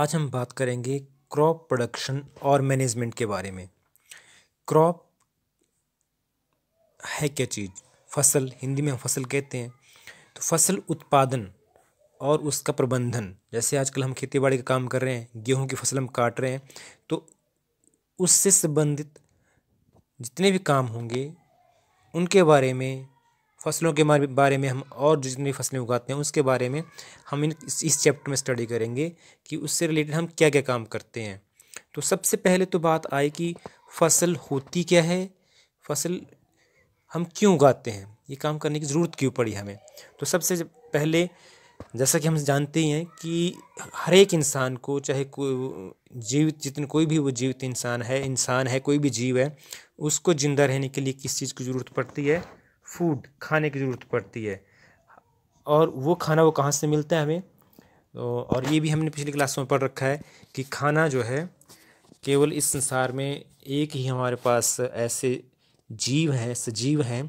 आज हम बात करेंगे क्रॉप प्रोडक्शन और मैनेजमेंट के बारे में क्रॉप है क्या चीज़ फसल हिंदी में हम फसल कहते हैं तो फसल उत्पादन और उसका प्रबंधन जैसे आजकल हम खेती बाड़ी का काम कर रहे हैं गेहूं की फसल हम काट रहे हैं तो उससे संबंधित जितने भी काम होंगे उनके बारे में फसलों के बारे में हम और जितनी फसलें उगाते हैं उसके बारे में हम इन इस चैप्टर में स्टडी करेंगे कि उससे रिलेटेड हम क्या क्या काम करते हैं तो सबसे पहले तो बात आई कि फसल होती क्या है फसल हम क्यों उगाते हैं ये काम करने की ज़रूरत क्यों पड़ी हमें तो सबसे पहले जैसा कि हम जानते ही हैं कि हर एक इंसान को चाहे कोई जीवित जितने कोई भी वो जीवित इंसान है इंसान है कोई भी जीव है उसको ज़िंदा रहने के लिए किस चीज़ की ज़रूरत पड़ती है फूड खाने की ज़रूरत पड़ती है और वो खाना वो कहाँ से मिलता है हमें तो और ये भी हमने पिछली क्लास में पढ़ रखा है कि खाना जो है केवल इस संसार में एक ही हमारे पास ऐसे जीव हैं सजीव हैं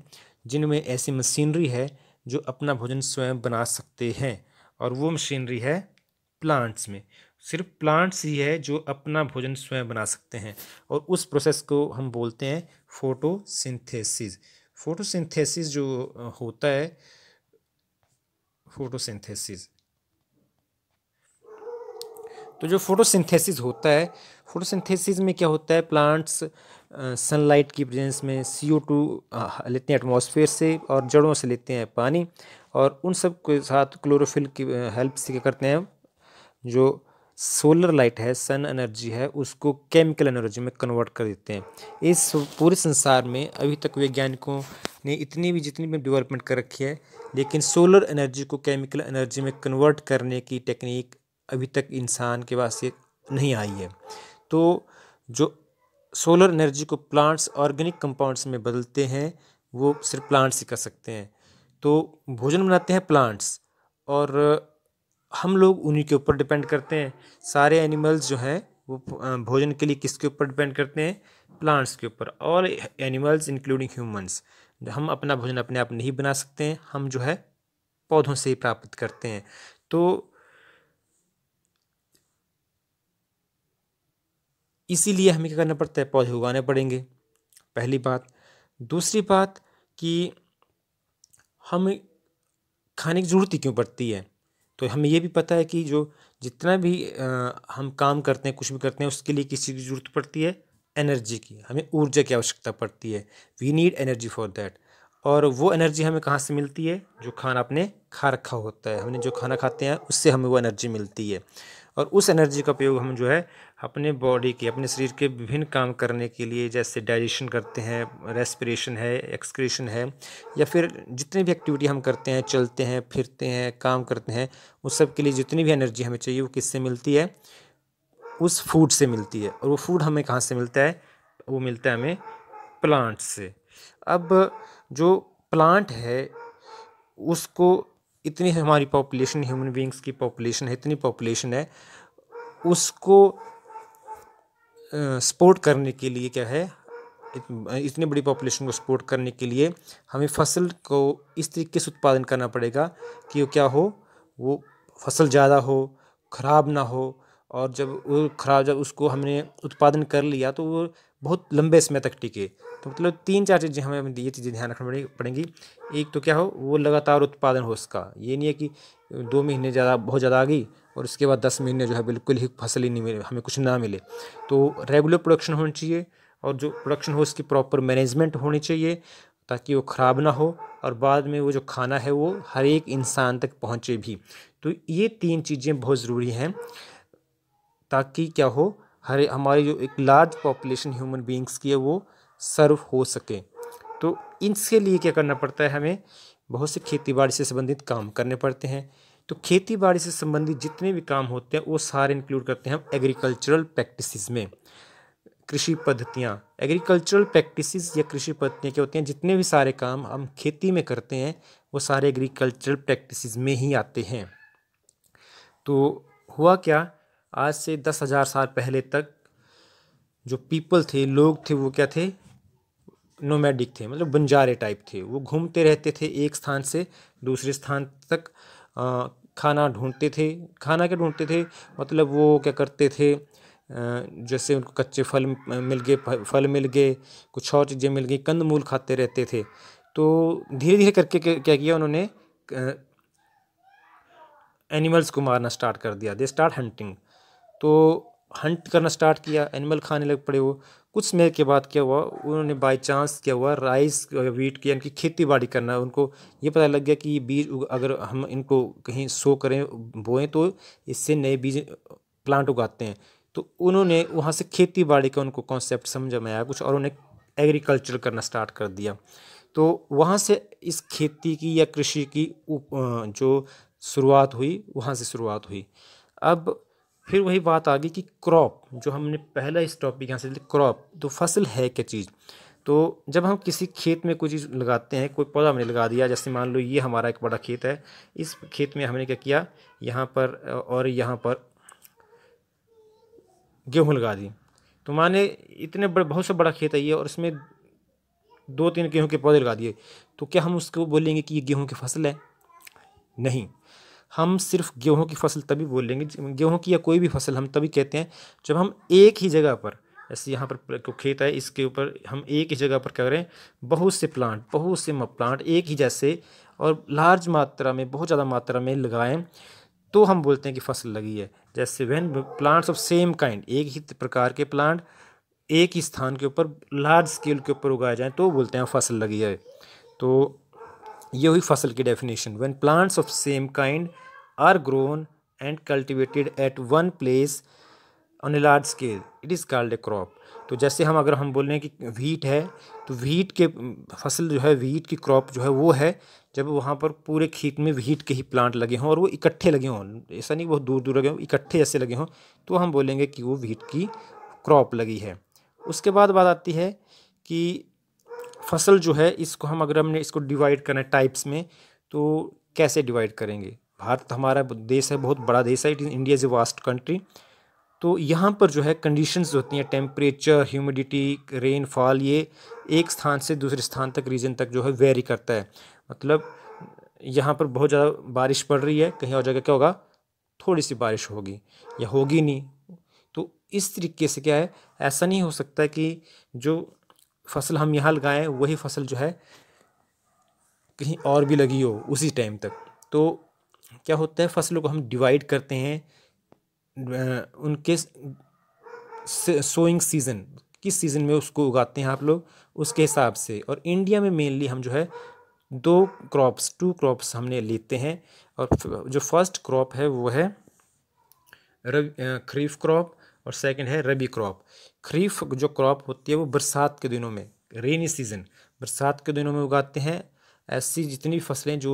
जिनमें ऐसी मशीनरी है जो अपना भोजन स्वयं बना सकते हैं और वो मशीनरी है प्लांट्स में सिर्फ प्लांट्स ही है जो अपना भोजन स्वयं बना सकते हैं और उस प्रोसेस को हम बोलते हैं फोटोसिंथेसिस फोटोसिंथेसिस जो होता है फोटोसिंथेसिस तो जो फोटोसिंथेसिस होता है फोटोसिंथेसिस में क्या होता है प्लांट्स सनलाइट की प्रेजेंस में सी ओ टू लेते हैं एटमोसफेयर से और जड़ों से लेते हैं पानी और उन सब के साथ क्लोरोफिल की हेल्प से क्या करते हैं जो सोलर लाइट है सन एनर्जी है उसको केमिकल एनर्जी में कन्वर्ट कर देते हैं इस पूरे संसार में अभी तक वैज्ञानिकों ने इतनी भी जितनी भी डेवलपमेंट कर रखी है लेकिन सोलर एनर्जी को केमिकल एनर्जी में कन्वर्ट करने की टेक्निक अभी तक इंसान के पास नहीं आई है तो जो सोलर एनर्जी को प्लांट्स ऑर्गेनिक कंपाउंड्स में बदलते हैं वो सिर्फ प्लांट्स ही कर सकते हैं तो भोजन बनाते हैं प्लांट्स और हम लोग उन्हीं के ऊपर डिपेंड करते हैं सारे एनिमल्स जो हैं वो भोजन के लिए किसके ऊपर डिपेंड करते हैं प्लांट्स के ऊपर ऑल एनिमल्स इंक्लूडिंग ह्यूमंस हम अपना भोजन अपने आप नहीं बना सकते हैं हम जो है पौधों से ही प्राप्त करते हैं तो इसीलिए हमें क्या करना पड़ता है पौधे उगाने पड़ेंगे पहली बात दूसरी बात कि हमें खाने की ज़रूरत ही क्यों पड़ती है तो हमें यह भी पता है कि जो जितना भी आ, हम काम करते हैं कुछ भी करते हैं उसके लिए किसी की ज़रूरत पड़ती है एनर्जी की हमें ऊर्जा की आवश्यकता पड़ती है we need energy for that और वो एनर्जी हमें कहाँ से मिलती है जो खाना आपने खा रखा होता है हमने जो खाना खाते हैं उससे हमें वो एनर्जी मिलती है और उस एनर्जी का प्रयोग हम जो है अपने बॉडी के अपने शरीर के विभिन्न काम करने के लिए जैसे डाइजेशन करते हैं रेस्पिरेशन है एक्सक्रेशन है या फिर जितनी भी एक्टिविटी हम करते हैं चलते हैं फिरते हैं काम करते हैं उस सब के लिए जितनी भी एनर्जी हमें चाहिए वो किससे मिलती है उस फूड से मिलती है और वो फूड हमें कहाँ से मिलता है वो मिलता है हमें प्लांट से अब जो प्लांट है उसको इतनी हमारी पॉपुलेशन ह्यूमन बींग्स की पॉपुलेशन है इतनी पॉपुलेशन है उसको सपोर्ट करने के लिए क्या है इतनी बड़ी पॉपुलेशन को सपोर्ट करने के लिए हमें फसल को इस तरीके से उत्पादन करना पड़ेगा कि वो क्या हो वो फसल ज़्यादा हो ख़राब ना हो और जब वो ख़राब जब उसको हमने उत्पादन कर लिया तो वो बहुत लंबे समय तक टिके तो मतलब तीन चार चीज़ें हमें ये चीज़ें ध्यान रखनी पड़ेंगी एक तो क्या हो वो लगातार उत्पादन हो उसका ये नहीं है कि दो महीने ज़्यादा बहुत ज़्यादा आ गई और इसके बाद दस महीने जो है बिल्कुल ही फसल ही नहीं मिले हमें कुछ ना मिले तो रेगुलर प्रोडक्शन होनी चाहिए और जो प्रोडक्शन हो उसकी प्रॉपर मैनेजमेंट होनी चाहिए ताकि वो ख़राब ना हो और बाद में वो जो खाना है वो हर एक इंसान तक पहुँचे भी तो ये तीन चीज़ें बहुत ज़रूरी हैं ताकि क्या हो हर हमारी जो एक लार्ज पॉपुलेशन ह्यूमन बींग्स की है वो सर्व हो सके तो इनके लिए क्या करना पड़ता है हमें बहुत से खेती बाड़ी से संबंधित काम करने पड़ते हैं तो खेती बाड़ी से संबंधित जितने भी काम होते हैं वो सारे इंक्लूड करते हैं हम एग्रीकल्चरल प्रैक्टिस में कृषि पद्धतियाँ एग्रीकल्चरल प्रैक्टिस या कृषि पद्धतियाँ क्या होती हैं जितने भी सारे काम हम खेती में करते हैं वो सारे एग्रीकल्चरल प्रैक्टिस में ही आते हैं तो हुआ क्या आज से दस हज़ार साल पहले तक जो पीपल थे लोग थे वो क्या थे नोमैडिक थे मतलब बंजारे टाइप थे वो घूमते रहते थे एक स्थान से दूसरे स्थान तक खाना ढूंढते थे खाना क्या ढूंढते थे मतलब वो क्या करते थे जैसे उनको कच्चे फल मिल गए फल मिल गए कुछ और चीज़ें मिल गई कंद मूल खाते रहते थे तो धीरे धीरे करके क्या किया उन्होंने एनिमल्स को मारना स्टार्ट कर दिया दे स्टार्ट हंटिंग तो हंट करना स्टार्ट किया एनिमल खाने लग पड़े वो कुछ समय के बाद क्या हुआ उन्होंने बाय चांस क्या हुआ राइस वीट की इनकी खेती बाड़ी करना उनको ये पता लग गया कि ये बीज अगर हम इनको कहीं सो करें बोएं तो इससे नए बीज प्लांट उगाते हैं तो उन्होंने वहाँ से खेती बाड़ी का उनको कॉन्सेप्ट समझ में आया कुछ और उन्हें एग्रीकल्चर करना स्टार्ट कर दिया तो वहाँ से इस खेती की या कृषि की जो शुरुआत हुई वहाँ से शुरुआत हुई अब फिर वही बात आ गई कि क्रॉप जो हमने पहला इस टॉपिक यहाँ से क्रॉप तो फसल है क्या चीज़ तो जब हम किसी खेत में कोई चीज़ लगाते हैं कोई पौधा हमने लगा दिया जैसे मान लो ये हमारा एक बड़ा खेत है इस खेत में हमने क्या किया यहाँ पर और यहाँ पर गेहूँ लगा दी तो माने इतने बड़े बहुत सा बड़ा खेत है ये और इसमें दो तीन गेहूँ के पौधे लगा दिए तो क्या हम उसको बोलेंगे कि ये गेहूँ की फसल है नहीं हम सिर्फ गेहूं की फसल तभी बोल लेंगे गेहूं की या कोई भी फसल हम तभी कहते हैं जब हम एक ही जगह पर जैसे यहाँ पर खेत है इसके ऊपर हम एक ही जगह पर क्या करें बहुत से प्लांट बहुत से प्लांट एक ही जैसे और लार्ज मात्रा में बहुत ज़्यादा मात्रा में लगाएं तो हम बोलते हैं कि फसल लगी है जैसे when plants of same kind एक ही प्रकार के प्लांट एक ही स्थान के ऊपर लार्ज स्केल के ऊपर उगाए जाएँ तो बोलते हैं फसल लगी है तो ये हुई फसल की definition when plants of same kind are grown and cultivated at one place on a large scale it is called a crop तो जैसे हम अगर हम बोल रहे हैं कि वीट है तो वीट के फसल जो है वीट की क्रॉप जो है वो है जब वहाँ पर पूरे खेत में वीट के ही प्लांट लगे हों और वो इकट्ठे लगे हों ऐसा नहीं बहुत दूर दूर लगे हों इकट्ठे जैसे लगे हों तो हम बोलेंगे कि वो वीट की क्रॉप लगी है उसके बाद बात आती है कि फसल जो है इसको हम अगर हमने इसको डिवाइड करना है टाइप्स में तो कैसे डिवाइड करेंगे भारत हमारा देश है बहुत बड़ा देश है it is India is a vast country तो यहाँ पर जो है कंडीशंस होती हैं टेम्परेचर ह्यूमिडिटी रेनफॉल ये एक स्थान से दूसरे स्थान तक रीजन तक जो है वेरी करता है मतलब यहाँ पर बहुत ज़्यादा बारिश पड़ रही है कहीं और जगह क्या होगा थोड़ी सी बारिश होगी या होगी नहीं तो इस तरीके से क्या है ऐसा नहीं हो सकता कि जो फसल हम यहाँ लगाएं वही फसल जो है कहीं और भी लगी हो उसी टाइम तक तो क्या होता है फसलों को हम डिवाइड करते हैं उनके सोइंग सीज़न किस सीज़न में उसको उगाते हैं आप लोग उसके हिसाब से और इंडिया में मेनली हम जो है दो क्रॉप्स टू क्रॉप्स हमने लेते हैं और जो फर्स्ट क्रॉप है वो है रवि खरीफ क्रॉप और सेकंड है रबी क्रॉप खरीफ जो क्रॉप होती है वो बरसात के दिनों में रेनी सीज़न बरसात के दिनों में उगाते हैं ऐसी जितनी फसलें जो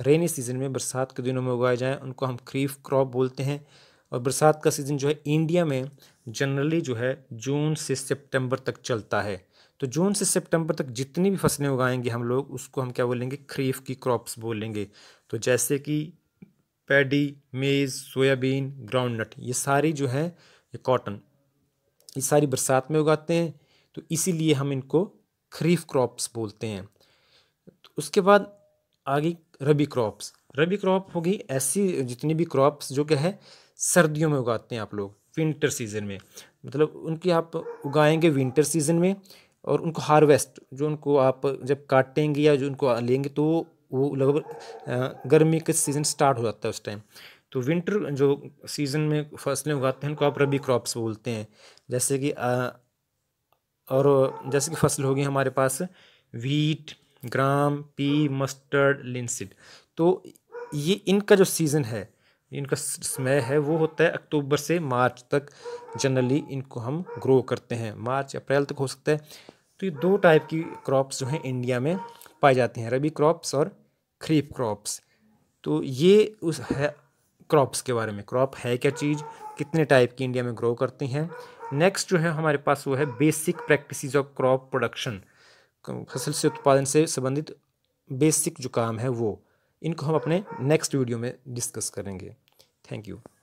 रेनी सीज़न में बरसात के दिनों में उगाए जाएँ उनको हम खरीफ क्रॉप बोलते हैं और बरसात का सीज़न जो है इंडिया में जनरली जो है जून से सितंबर तक चलता है तो जून से सितंबर तक जितनी भी फसलें उगाएंगे हम लोग उसको हम क्या बोलेंगे खरीफ की क्रॉप्स बोलेंगे तो जैसे कि पैडी मेज़ सोयाबीन ग्राउंडनट ये सारी जो है ये कॉटन ये सारी बरसात में उगाते हैं तो इसीलिए हम इनको खरीफ क्रॉप्स बोलते हैं तो उसके बाद आगे रबी क्रॉप्स रबी क्रॉप हो गई ऐसी जितनी भी क्रॉप्स जो क्या है सर्दियों में उगाते हैं आप लोग विंटर सीजन में मतलब उनकी आप उगाएंगे विंटर सीजन में और उनको हार्वेस्ट जो उनको आप जब काटेंगे या जो उनको लेंगे तो वो लगभग गर्मी का सीज़न स्टार्ट हो जाता है उस टाइम तो विंटर जो सीज़न में फसलें उगाते हैं उनको आप रबी क्रॉप्स बोलते हैं जैसे कि और जैसे कि फसल होगी हमारे पास wheat gram pea mustard linseed तो ये इनका जो सीज़न है इनका समय है वो होता है अक्टूबर से मार्च तक जनरली इनको हम ग्रो करते हैं मार्च अप्रैल तक हो सकता है तो ये दो टाइप की क्रॉप्स जो हैं इंडिया में पाए जाते हैं रबी क्रॉप्स और खरीफ क्रॉप्स तो ये उस है क्रॉप्स के बारे में क्रॉप है क्या चीज़ कितने टाइप की इंडिया में ग्रो करती हैं नेक्स्ट जो है हमारे पास वो है basic practice of crop production फसल से उत्पादन से संबंधित बेसिक जो काम है वो इनको हम अपने नेक्स्ट वीडियो में डिस्कस करेंगे थैंक यू